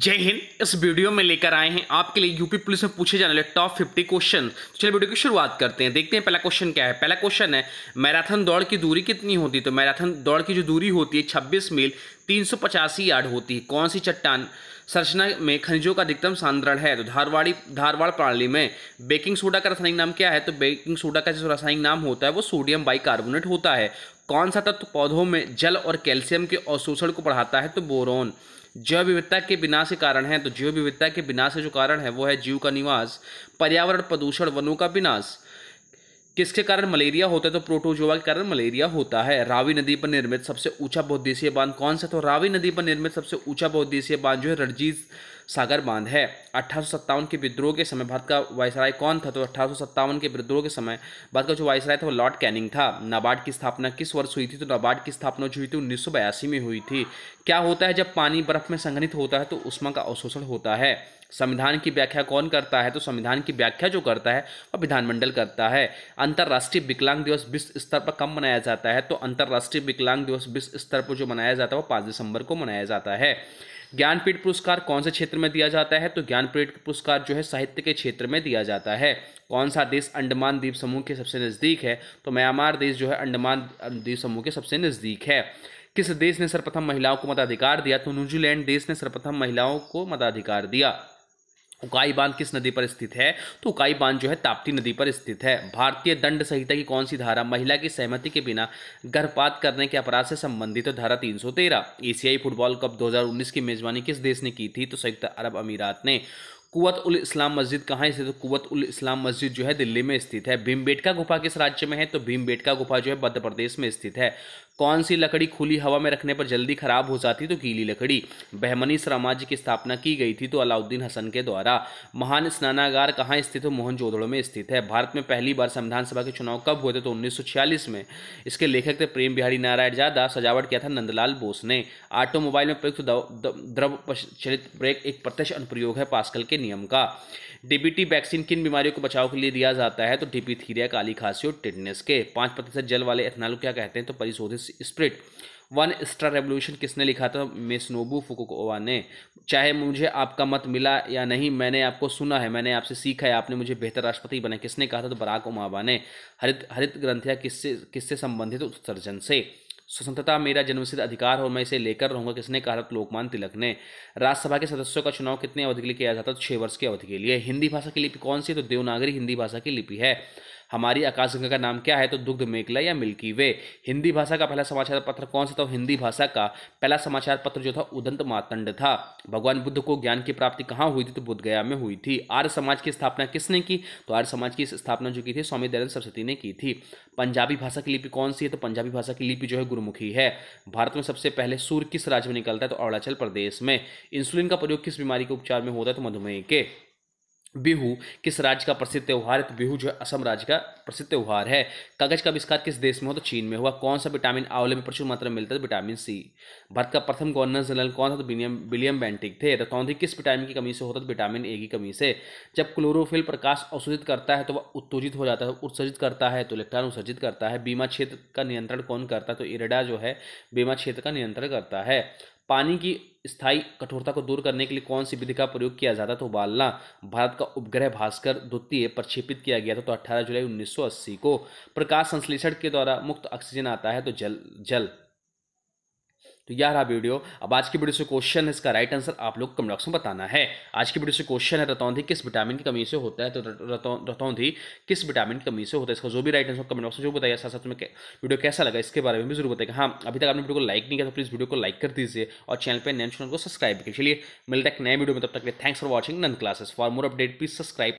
जय हिंद इस वीडियो में लेकर आए हैं आपके लिए यूपी पुलिस में पूछे जाने वाले टॉप 50 क्वेश्चन तो चलिए वीडियो की शुरुआत करते हैं देखते हैं पहला क्वेश्चन क्या है पहला क्वेश्चन है मैराथन दौड़ की दूरी कितनी होती है तो मैराथन दौड़ की जो दूरी होती है 26 मील तीन यार्ड होती है कौन सी चट्टान संरचना में खनिजों का अधिकतम सांद्रण है तो धारवाड़ी धारवाड़ प्रणाली में बेकिंग सोडा का रासायनिक नाम क्या है तो बेकिंग सोडा का जो रासायनिक नाम होता है वो सोडियम बाई होता है कौन सा तत्व पौधों में जल और कैल्शियम के अवशोषण को बढ़ाता है तो बोरोन जैव विविधता के बिना से कारण है तो जैव विविधता के से जो कारण है वो है जीव का निवास पर्यावरण प्रदूषण वनों का विनाश किसके कारण मलेरिया होता है तो प्रोटोजोआ के कारण मलेरिया होता है रावी नदी पर निर्मित सबसे ऊंचा बहुद्देशीय बांध कौन सा तो रावी नदी पर निर्मित सबसे ऊंचा बहुद्देशीय बांध जो है रणजीत सागर बांध है अट्ठारह के विद्रोह के समय भारत का वायसराय कौन था तो अट्ठारह के विद्रोह के समय भारत का जो वायसराय था वो लॉर्ड कैनिंग था नाबार्ड की स्थापना किस वर्ष हुई थी तो नाबार्ड की स्थापना जो हुई थी उन्नीस में हुई थी क्या होता है जब पानी बर्फ में संगठित होता है तो उष्मा का अवशोषण होता है संविधान की व्याख्या कौन करता है तो संविधान की व्याख्या जो करता है वह विधानमंडल करता है अंतर्राष्ट्रीय विकलांग दिवस विश्व स्तर पर कम मनाया जाता है तो अंतर्राष्ट्रीय विकलांग दिवस विश्व स्तर पर जो मनाया जाता है वो पाँच दिसंबर को मनाया जाता है ज्ञानपीठ पुरस्कार कौन से क्षेत्र में दिया जाता है तो ज्ञानपीठ पुरस्कार जो है साहित्य के क्षेत्र में दिया जाता है कौन सा देश अंडमान द्वीप समूह के सबसे नज़दीक है तो म्यांमार देश जो है अंडमान द्वीप समूह के सबसे नज़दीक है किस देश ने सर्वप्रथम महिलाओं को मताधिकार दिया तो न्यूजीलैंड देश ने सर्वप्रथम महिलाओं को मताधिकार दिया उकाई बांध किस नदी पर स्थित है तो उकाई बांध जो है ताप्ती नदी पर स्थित है भारतीय दंड संहिता की कौन सी धारा महिला की सहमति के बिना गर्भपात करने के अपराध से संबंधित है धारा 313 एशियाई फुटबॉल कप 2019 की मेजबानी किस देश ने की थी तो संयुक्त अरब अमीरात ने कुवत उल इस्लाम मस्जिद कहाँ स्थित है तो कुवत उल इस्लाम मस्जिद जो है दिल्ली में स्थित है भीमबेटका गुफा किस राज्य में है तो भीमबेटका गुफा जो है मध्य प्रदेश में स्थित है कौन सी लकड़ी खुली हवा में रखने पर जल्दी खराब हो जाती तो गीली लकड़ी बहमनी साम्राज्य की स्थापना की गई थी तो अलाउद्दीन हसन के द्वारा महान स्नानागार कहाँ स्थित हो मोहनजोदड़ो में स्थित है भारत में पहली बार संविधान सभा के चुनाव कब हुए थे तो उन्नीस में इसके लेखक थे प्रेम बिहारी नारायण जादा सजावट किया था नंदलाल बोस ने ऑटोमोबाइल में प्रयुक्त द्रव चलित ब्रेक एक प्रत्यक्ष अनुप्रयोग है पास्कल के नियम का डीबीटी वैक्सीन किन बीमारियों को बचाव के लिए दिया जाता है तो थीरिया काली खांसी और टिटनेस के पाँच प्रतिशत जल वाले एथनॉल क्या कहते हैं तो परिशोधित स्प्रिट वन स्टार रेवोल्यूशन किसने लिखा था मेसनोबू फुकुकोवा ने चाहे मुझे आपका मत मिला या नहीं मैंने आपको सुना है मैंने आपसे सीखा है आपने मुझे बेहतर राष्ट्रपति बना किसने कहा था तो बराक ओमाबा ने हरित हरित ग्रंथिया किससे किससे संबंधित उत्सर्जन से स्वतंत्रता मेरा जन्मसिद्ध अधिकार है और मैं इसे लेकर रहूंगा किसने कहा था लोकमान तिलक ने राज्यसभा के सदस्यों का चुनाव कितने अवधि के लिए किया जाता है तो छः वर्ष की अवधि के लिए हिंदी भाषा की लिपि कौन सी है तो देवनागरी हिंदी भाषा की लिपि है हमारी आकाशगंगा का नाम क्या है तो दुग्ध मेघला या मिल्की वे हिंदी भाषा का पहला समाचार पत्र कौन सा था तो हिंदी भाषा का पहला समाचार पत्र जो था उदंत मातंड था भगवान बुद्ध को ज्ञान की प्राप्ति कहाँ हुई थी तो बुद्धगया में हुई थी आर्य समाज की स्थापना किसने की तो आर्य समाज की स्थापना जो की थी स्वामी दयानंद सरस्वती ने की थी पंजाबी भाषा की लिपि कौन सी है तो पंजाबी भाषा की लिपि जो है गुरुमुखी है भारत में सबसे पहले सूर्य किस राज्य में निकलता है तो अरुणाचल प्रदेश में इंसुलिन का प्रयोग किस बीमारी के उपचार में होता है तो मधुमेह के बिहू किस राज्य का प्रसिद्ध त्यौहार है तो बिहू जो है असम राज्य का प्रसिद्ध त्यौहार है कागज का आविष्कार किस देश में हो तो चीन में हुआ कौन सा विटामिन आवले में प्रचुर मात्रा में मिलता है तो विटामिन सी भारत का प्रथम गवर्नर जनरल कौन था तो विलियम विलियम बैंटिक थे रतौंधी तो किस विटामिन की कमी से होता तो विटामिन ए की कमी से जब क्लोरोफिल प्रकाश अवशोषित करता है तो वह उत्तेजित हो जाता है उत्सर्जित करता है तो इलेक्ट्रॉन उत्सर्जित करता है बीमा क्षेत्र का नियंत्रण कौन करता है तो इरेडा जो है बीमा क्षेत्र का नियंत्रण करता है पानी की स्थायी कठोरता को दूर करने के लिए कौन सी विधि का प्रयोग किया जाता था तो उबालना भारत का उपग्रह भास्कर द्वितीय प्रक्षेपित किया गया था तो 18 जुलाई 1980 को प्रकाश संश्लेषण के द्वारा मुक्त ऑक्सीजन आता है तो जल जल तो यह रहा वीडियो अब आज की वीडियो से क्वेश्चन है इसका राइट आंसर आप लोग कमेंट बॉक्स में बताना है आज की वीडियो से क्वेश्चन है रतौंधी किस विटामिन की कमी से होता है तो रतौंधी किस विटामिन की कमी से होता है इसका जो भी राइट आंसर कमेंट बॉक्स में जो बताया साथ साथ में वीडियो कैसा लगा इसके बारे में भी जरूर बताएगा हाँ अभी तक आपने वीडियो को लाइक नहीं किया तो प्लीज़ वीडियो को लाइक कर दीजिए और चैनल पर नए चैनल को सब्सक्राइब कीजिए चलिए मिलता है नए वीडियो में तब तक थैंक्स फॉर वॉचिंग नन classes for more update please subscribe